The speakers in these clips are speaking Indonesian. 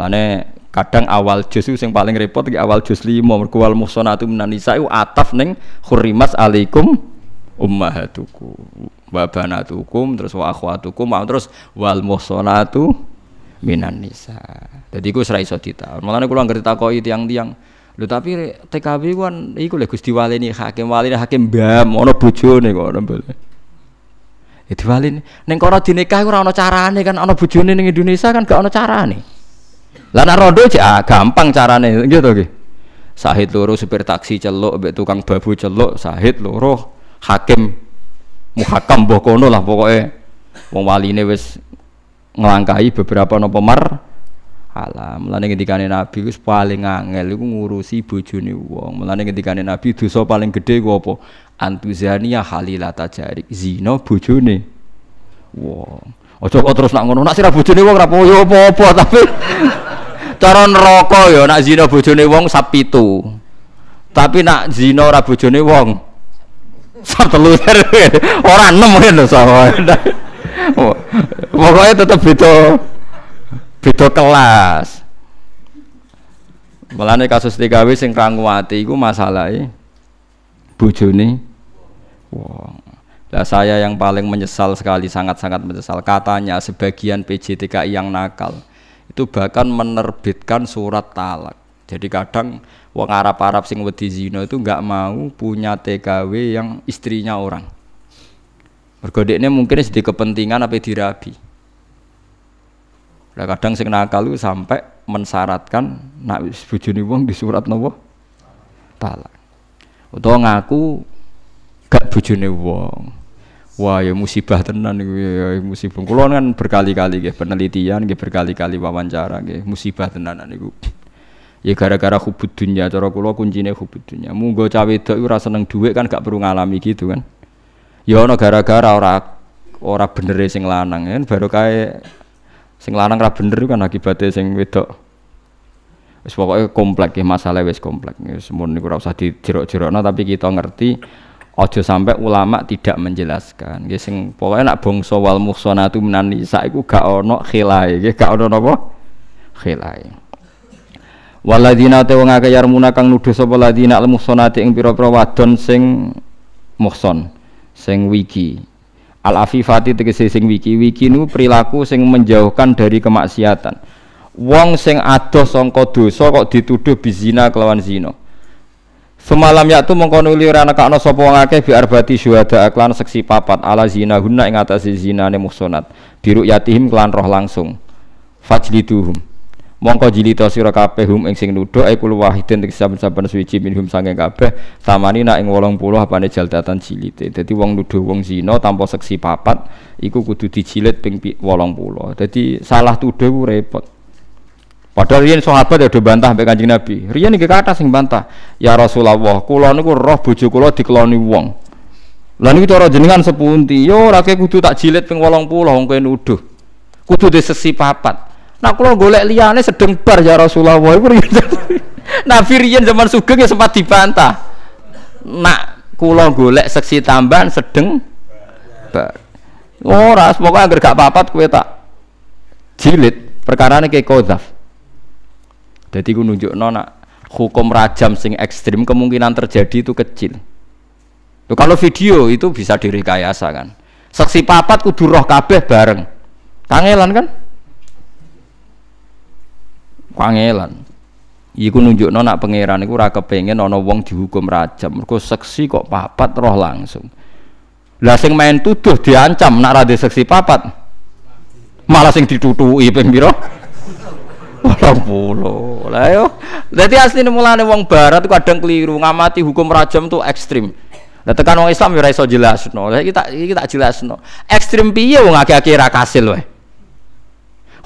Mulane kadang awal juz itu yang paling repot di awal juz lima mergo musonatu menanisa itu ataf neng kurimas alaikum ummahatuku babanatukum terus wa akhwatukum terus wal muhsanatu minan nisa. Dadi iku cerita, iso ditaun. Mulane kula anggere takoki tiang-tiang Lho tapi TKB kan iku lho Gusti walini hakim walini hakim mbam ana bojone kok ora boleh. neng diwalini ning kono dinikah ora ono carane kan ono bojone ning Indonesia kan gak ono carane. Lana rodo cek ah, gampang carane gitu ki. Sahid loro supir taksi celok, be tukang babu celok, sahid loro hakim muhakam mbah kono lah pokoknya, Wong waline wes ngelangkahi beberapa napa mar alam. Mulane ngendikane Nabi wis paling angel iku ngurusi bojone wong. Mulane ngendikane Nabi dosa paling gede gua apa? Antuzania halilata jarik Zino bojone wong. ojo kok terus nak ngono, nak sira bojone wong ora apa-apa tapi cara neraka ya nak zina bojone wong sab itu tapi nak zina ora bojone wong sap telu ora enem ngene ya, sapa pokoknya tetap beda beda kelas malah kasus tiga wis yang kranguwati itu masalahnya bojone wong wow. Nah, saya yang paling menyesal sekali, sangat-sangat menyesal. Katanya sebagian PJTKI yang nakal itu bahkan menerbitkan surat talak jadi kadang wong Arab-Arab sing wedi zina itu nggak mau punya TKW yang istrinya orang bergodeknya mungkin sedih kepentingan apa dirabi nah, kadang sing nakal sampai mensyaratkan nak bojone wong di surat nopo talak atau ngaku gak bojone wong Wah ya musibah tenan iku ya, ya, ya musibah. Kulo kan berkali-kali nggih penelitian nggih berkali-kali wawancara nggih musibah tenan niku. Ya gara-gara hubud dunia cara kula kuncine hubud dunia. Munggo cah wedok iku ora seneng dhuwit kan gak perlu ngalami gitu kan. Ya ana gara-gara ora ora bener sing lanang kan baru kae sing lanang ora bener kan akibatnya sing wedok. Wis pokoke kompleks ya masalah wis kompleks. Semun niku ora usah dijerok-jerokno tapi kita ngerti ojo sampai ulama tidak menjelaskan nggih sing pokoknya nak bongso wal muhsanatu minan nisa iku gak ono khilae nggih gak ono apa, khilae waladina te wong akeh yarmuna kang nuduh sapa ladina al muhsanati ing pira-pira wadon sing muhson sing wiki al afifati tegese sing wiki wiki nu perilaku sing menjauhkan dari kemaksiatan wong sing adoh sangka dosa kok dituduh bizina kelawan zina Semalam yaktu mengkonuli ora nekakno sapa wong akeh bi arbati syuhada aklan seksi papat ala zina hunna ing zina zinane muhsanat biru yatihim klan roh langsung fajliduhum mongko jilita siro kape hum ing sing nuduh iku wahidin ing saban suici suci minhum sange kabeh tamani nak ing 80 apane datan jilite jadi wong nuduh wong zino tanpa seksi papat iku kudu dijilid ping 80 jadi salah tuduh repot Padahal riyen sahabat ya udah bantah mbek Kanjeng Nabi. Rian iki kathah sing bantah. Ya Rasulullah, kula niku roh bojo di dikeloni wong. Lah niku cara jenengan sepunti. Yo ora kudu tak jilid ping 80 wong kowe nuduh. Kudu di sesi papat. Nah kalau golek liane sedeng bar ya Rasulullah iku riyen. Nabi Rian zaman sugeng ya sempat dibantah. Nak kula golek seksi tambahan sedeng bar. Ora, pokoknya agar gak papat kowe tak jilid perkara ini kayak kodaf jadi gue nunjuk nona hukum rajam sing ekstrim kemungkinan terjadi itu kecil. Tuh, kalau video itu bisa direkayasa kan. Saksi papat kudu roh kabeh bareng. Kangelan kan? Kangelan. Iku nunjuk nona pangeran iku raka pengen nona wong dihukum rajam. Mergo saksi kok papat roh langsung. Lah sing main tuduh diancam nak rade saksi papat. Malah sing ditutu ping Orang pulau. Lah yo. Jadi asli mulane wong barat kadang keliru ngamati hukum rajam tuh ekstrim. Nah tekan wong Islam ya Rasul jelasno. no. Kita kita jelas no. Ekstrim piye wong akeh-akeh rakasil kasil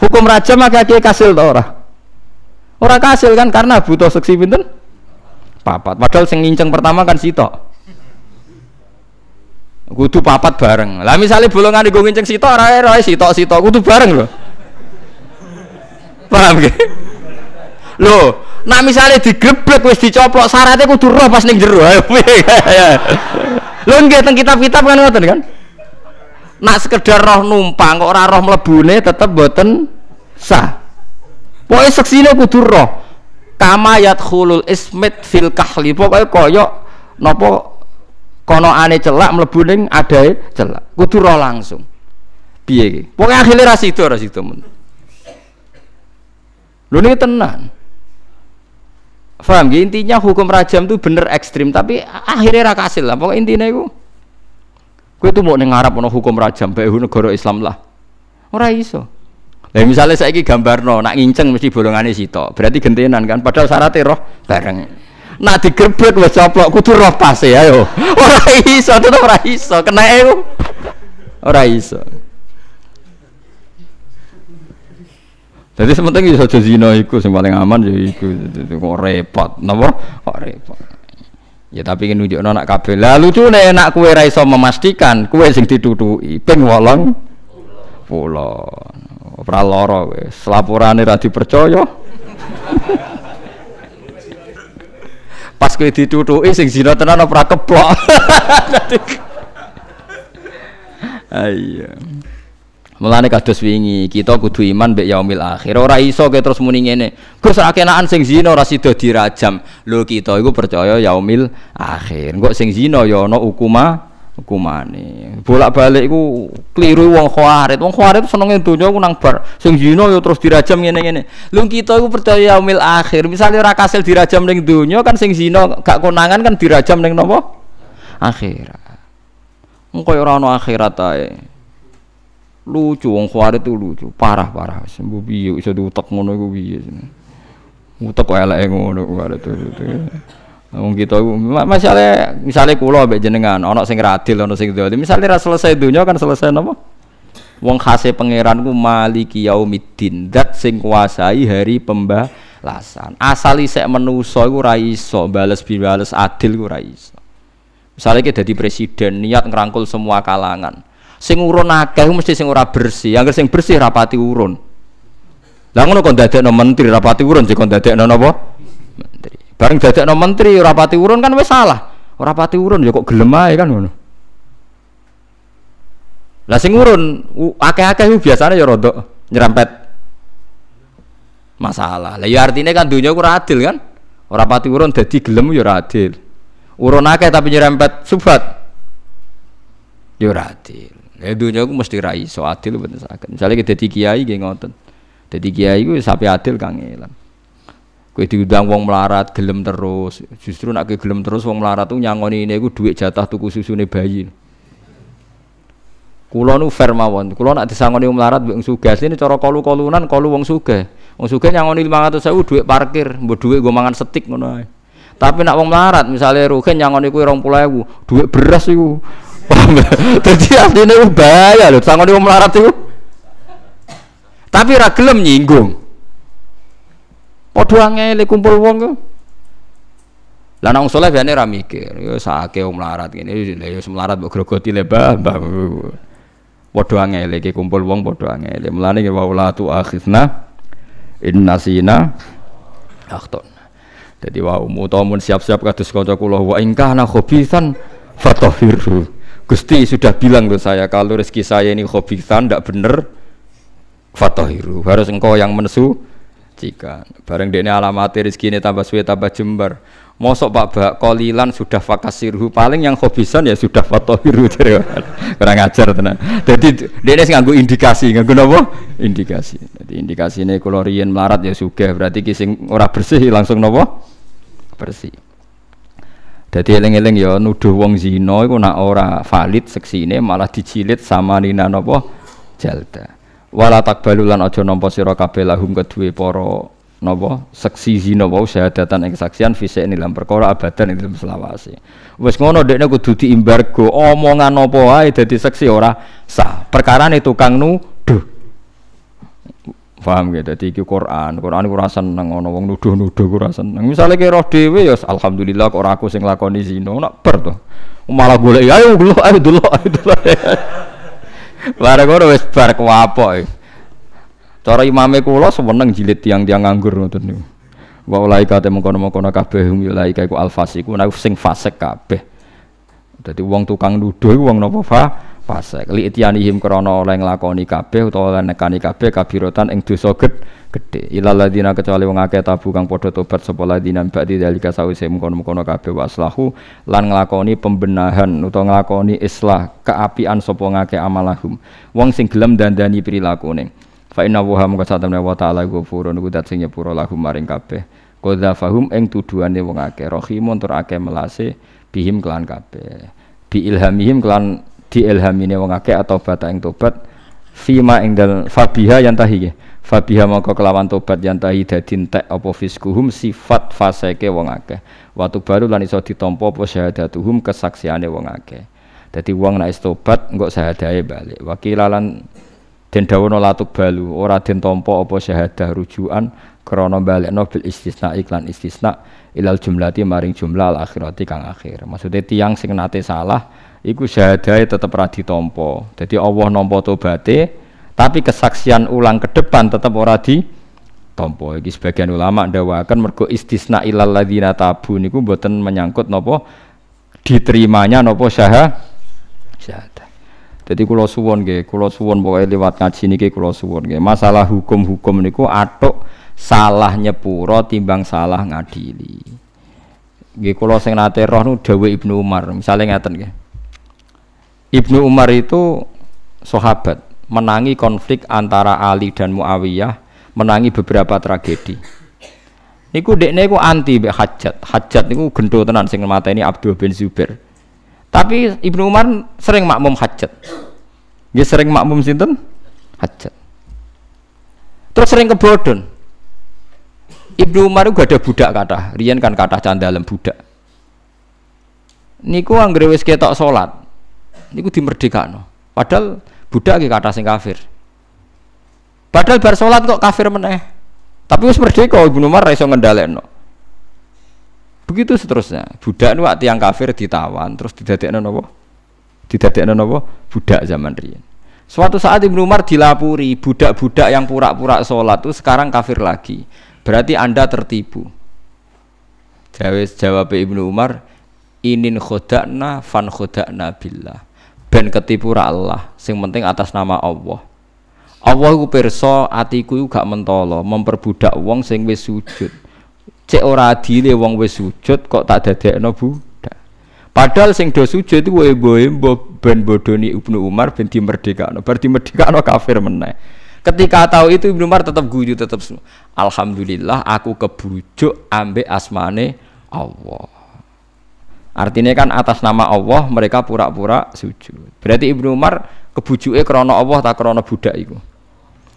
Hukum rajam akeh-akeh kasil tau ora? Ora kasil kan karena butuh seksi pinten? Papat. Padahal sing nginceng pertama kan sitok. kudu papat bareng. Lah misalnya bolongan gongin nginceng sitok ora ora sitok sitok kudu bareng loh paham gak? lo, nak misalnya digreblek wis dicoplok syaratnya kudu roh pas ning jero. Lho nggih teng kitab-kitab kan ngoten kan? Nak sekedar roh numpang kok ora roh mlebune tetep boten sah. Pokoke seksine kudu roh. Kama yadkhulul ismit fil kahli. Pokoke kaya napa ane celak mlebu ning celak. Kudu roh langsung. Piye iki? Pokoke akhire ra sida ra sida men. Lu ini tenang. Faham Intinya hukum rajam itu bener ekstrim, tapi akhirnya raka silam. lah. Pokoknya intinya itu. Gue tuh mau nengarap ono hukum rajam, baik negara Islam lah. Orang iso. Lah misalnya saya gambar no, nak nginceng mesti bolongannya situ. Berarti gentenan kan. Padahal syaratnya roh bareng. Nak digerbek wes coplok kudu roh pas ya yo. Ora iso tetep ora iso, kena iku. Ora iso. Jadi sementing iso ya aja zino ikut sing paling aman ya iku kok repot. Napa? Kok repot. Ya tapi ini nunjukno nak Lalu Lah lucune nak kue raiso memastikan, kue sing ditutuki ping 8 pula. praloro. lara kowe. Selapurane ra dipercaya. Pas kowe ditutuki sing zina tenan ora keplok. Ayo. Mulane kados wingi, kita kudu iman mbek yaumil akhir. Ora iso ke terus muni ngene. Gus ra kenaan sing zina ora sida dirajam. Lho kita iku percaya yaumil akhir. Engko sing zina ya ana hukuma hukumane. Bolak-balik iku keliru wong khawarit. Wong khawarit senenge donya ku nang bar. Sing zina ya terus dirajam ngene-ngene. Lho kita iku percaya yaumil akhir. misalnya ora kasil dirajam ning donya kan sing zina gak konangan kan dirajam ning napa? Akhirat. Engko ya ora ana akhirat ae lucu wong khawarit itu lucu parah parah sembuh biyo bisa diutak ngono gue biyo utak kok elek ngono itu itu Wong kita masalah misalnya kulo ambek jenengan, ono sing radil, ono sing dolim. Misalnya ras selesai dunia kan selesai nopo. Wong kase pangeran ku maliki yau dat sing kuasai hari pembalasan. Asal isek menuso iku ora iso, bales bibales adil ku ora iso. Misalnya kita di presiden niat ngerangkul semua kalangan sing urun akeh mesti sing ora bersih yang sing bersih rapati urun lah ngono kok dadekno menteri rapati urun sik kok dadekno napa menteri bareng dadekno menteri rapati urun kan wis salah ora pati urun ya kok gelem ae kan ngono lah sing urun akeh-akeh biasane ya rodok nyerempet masalah lah ya artinya kan dunia ku adil kan ora pati urun jadi gelem ya ora adil urun akeh tapi nyerempet subat ya ora adil Ya dunia aku mesti rai so adil bener sakit. Misalnya kita dadi kiai gini ngoten. Dadi kiai ku sapi adil kang elang. Kue diudang wong melarat gelem terus. Justru nak ke gelem terus wong melarat tuh nyangoni ini gue duit jatah tuku nih bayi. Kulo nu fermawan mawon. Kulo nak disangoni wong melarat mbek sugih. Ini coro kolu-kolunan kolu wong sugih. Wong sugih nyangoni 500.000 duit parkir, mbok duit gue mangan setik ngono Tapi nak wong melarat misalnya rugen nyangoni rompulai gue duit beras iku Jadi asli ini bahaya loh. sanggup dia melarat itu. Tapi ragelem nyinggung. Podo angel e kumpul wong tuh Lah nang soleh biasanya ramikir yo sakit om melarat ngene, yo melarat buk grogoti lebah angel lagi e kumpul uang bodoh angel. E. melani ke waula tu akhirna innasina akton. Jadi wa umu siap-siap kados kanca kula wa ingkana khobisan fatohiru Gusti sudah bilang ke saya kalau rezeki saya ini hobi tidak bener fatohiru harus engkau yang mensu jika bareng dene alamati rezeki ini tambah suwe tambah jembar mosok pak bak kolilan sudah fakasiru paling yang hobisan ya sudah fatohiru kurang ajar tenan jadi dene nganggu indikasi nganggu nopo indikasi jadi indikasi ini kalau melarat ya sugih berarti kising ora bersih langsung nopo bersih jadi eling-eling ya nuduh wong zina iku nak ora valid seksine malah dicilit sama nina napa jalda. Wala takbalu lan aja nampa sira kabeh lahum kedue para napa seksi zina wau syahadatan ing kesaksian fisik ing dalam perkara abadan ing dalam selawase. Wis ngono dekne kudu diimbargo omongan apa wae dadi seksi ora sah. Perkarane tukang nuduh. Paham gitu, dadi iki Quran. Quran ora seneng ana wong nuduh-nuduh ora seneng. misalnya kayak roh dhewe ya alhamdulillah kok ora aku sing lakoni zina, nak ber to. Malah golek ayo dulu ayo dulu ayo dulu. Bareng ora wis bar kuapok. E. Cara imame kula seneng jilid tiang-tiang nganggur ngoten niku. Wa ulai kate mengkono-mengkono kabeh ulai kae ku alfasiku nek sing fasik kabeh. Dadi wong tukang nuduh iku wong napa fa? fasik li'tiyanihim krana oleh nglakoni kabeh utawa oleh nekani kabeh kabirotan ing dosa gedhe ilal ladina kecuali wong akeh tabu kang padha tobat sapa ladina ba'di dalika sawise mengkono-mengkono kabeh waslahu lan nglakoni pembenahan utawa nglakoni islah keapian sapa ngake amalahum wong sing gelem dandani prilakune fa inna wa hamka satamna wa ta'ala ghafurun iku dat sing nyepuro lahum maring kabeh qadzafahum ing tuduhane wong akeh rahimun tur akeh melase bihim kelan kabeh bi ilhamihim kelan diilhamine wong akeh atau bata ing tobat fima ing dal fabiha yang tahi fabiha mongko kelawan tobat yang tahi dadi entek apa fiskuhum sifat faseke wong akeh watu baru lan iso ditampa apa syahadatuhum kesaksiane wong akeh dadi wong nek tobat engko syahadae balik wakilalan den dawono latuk balu ora den tampa apa syahadah rujukan krana balekno bil istisna iklan istisna ilal jumlati maring jumlah al akhirati kang akhir maksudnya tiang sing nate salah iku syahadai tetap radhi tompo. Jadi, Allah nampa tobaté tapi kesaksian ulang ke depan tetap ora tompo. Iki sebagian ulama ndawakan mergo istisna ilal ladzina tabu niku mboten menyangkut nopo diterimanya nopo syaha syahadah. Jadi kulo suwon ge, kulo suwon boleh lewat ngaji niki kulo suwon ge. Masalah hukum-hukum niku atok salah nyepuro timbang salah ngadili. Nggih kulo sing nate roh nu dawuh Ibnu Umar, Misalnya ngaten nggih. Ibnu Umar itu sahabat menangi konflik antara Ali dan Muawiyah menangi beberapa tragedi Niku dekne iku anti mbek hajat. Hajat niku gendho tenan sing ini Abdul bin Zubair. Tapi Ibnu Umar sering makmum hajat. Dia sering makmum sinten? Hajat. Terus sering kebodon. Ibnu Umar itu gak ada budak kata. Rian kan kata candalem budak. Niku anggere wis ketok salat niku dimerdekakno. Padahal budak iki kata sing kafir. Padahal bar salat kok kafir meneh. Tapi wis merdeka Ibnu Umar iso no. Begitu seterusnya. Budak waktu tiang kafir ditawan terus didadekno napa? Didadekno napa? Budak zaman riyen. Suatu saat Ibnu Umar dilapuri budak-budak yang pura-pura sholat itu sekarang kafir lagi. Berarti anda tertipu. Jawab Jawab Ibnu Umar, inin khodakna fan khodakna billah ben ketipu ra Allah sing penting atas nama Allah Allah ku pirsa atiku gak mentolo memperbudak wong sing wis sujud cek ora adile wong wis sujud kok tak dadekno budak padahal sing do sujud iku boe ben bodoni Ibnu Umar ben dimerdekakno merdeka, dimerdekakno kafir meneh ketika tahu itu Ibnu Umar tetap guyu tetap alhamdulillah aku kebujuk ambek asmane Allah Artinya kan atas nama Allah mereka pura-pura sujud. Berarti Ibnu Umar kebujuke krana Allah tak krana budak iku.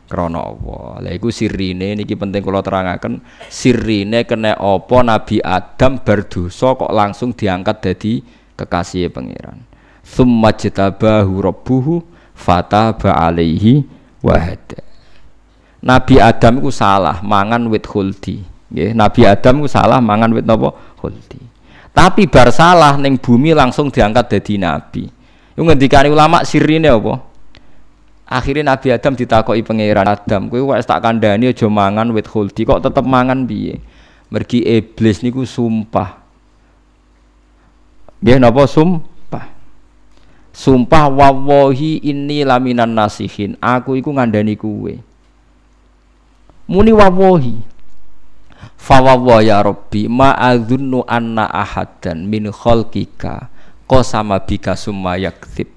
Krana Allah. Lah iku sirine niki penting kula terangaken, sirine kena apa Nabi Adam berdosa kok langsung diangkat dadi kekasih pangeran. Summa jtabahu rabbuhu fataba alaihi wahada. Nabi Adam iku salah mangan wit khuldi. Nabi Adam iku salah mangan wit napa? Khuldi. Tapi bar salah bumi langsung diangkat jadi nabi. Yo ngendikane ulama sirine apa? Akhirnya Nabi Adam ditakoki pangeran Adam, kowe wis tak kandhani aja mangan wit khuldi kok tetep mangan piye? Mergi iblis niku sumpah. Nggih napa sumpah? Sumpah wawahi ini laminan nasihin. Aku iku ngandani kuwe. Muni wawahi. Fawwa ya Rabbi ma adzunnu anna ahadan min khalqika qasama bika summa yakdzib.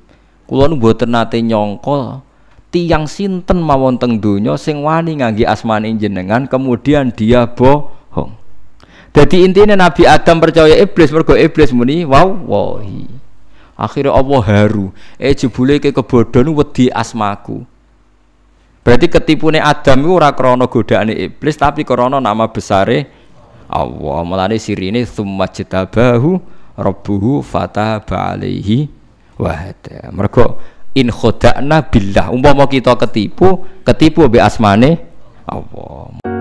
Kula nu mboten nate nyangka tiang sinten mawon teng donya sing wani ngangge asmane jenengan kemudian dia bohong. Jadi intinya Nabi Adam percaya iblis mergo iblis muni wow wahi. Akhirnya Allah haru. Eh jebule ke kebodohan wedi asmaku. Berarti ketipune Adam iku ora krana godhaane iblis tapi krana nama besare Allah. Mulane sirine summa jitabahu rabbuhu fataba alaihi wa hada. Mergo in khodakna billah umpama kita ketipu, ketipu be asmane Allah.